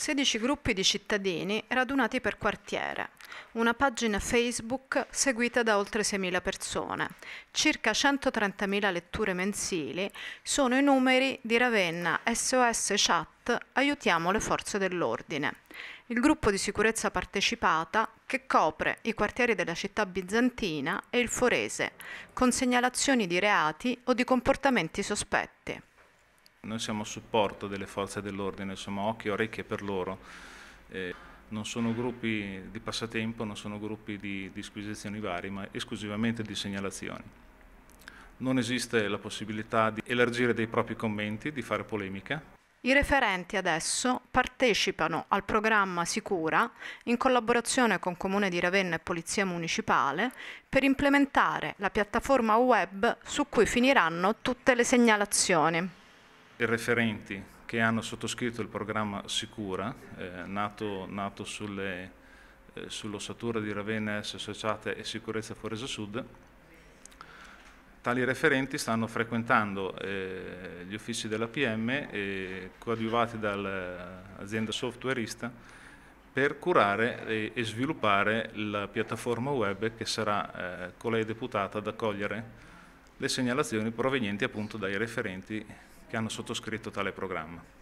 16 gruppi di cittadini radunati per quartiere, una pagina Facebook seguita da oltre 6.000 persone, circa 130.000 letture mensili, sono i numeri di Ravenna SOS Chat Aiutiamo le forze dell'ordine, il gruppo di sicurezza partecipata che copre i quartieri della città bizantina e il forese, con segnalazioni di reati o di comportamenti sospetti. Noi siamo a supporto delle forze dell'ordine, insomma occhi e orecchie per loro. Eh, non sono gruppi di passatempo, non sono gruppi di, disquisizioni vari, ma esclusivamente di segnalazioni. Non esiste la possibilità di elargire dei propri commenti, di fare polemica. I referenti adesso partecipano al programma Sicura in collaborazione con Comune di Ravenna e Polizia Municipale per implementare la piattaforma web su cui finiranno tutte le segnalazioni referenti che hanno sottoscritto il programma Sicura, eh, nato, nato sulle, eh, sull'ossatura di Ravenna S Associate e Sicurezza Foresa Sud, tali referenti stanno frequentando eh, gli uffici dell'APM e coadiuvati dall'azienda softwareista per curare e, e, sviluppare la piattaforma web che sarà eh, colei deputata ad accogliere le segnalazioni provenienti appunto dai referenti che hanno sottoscritto tale programma.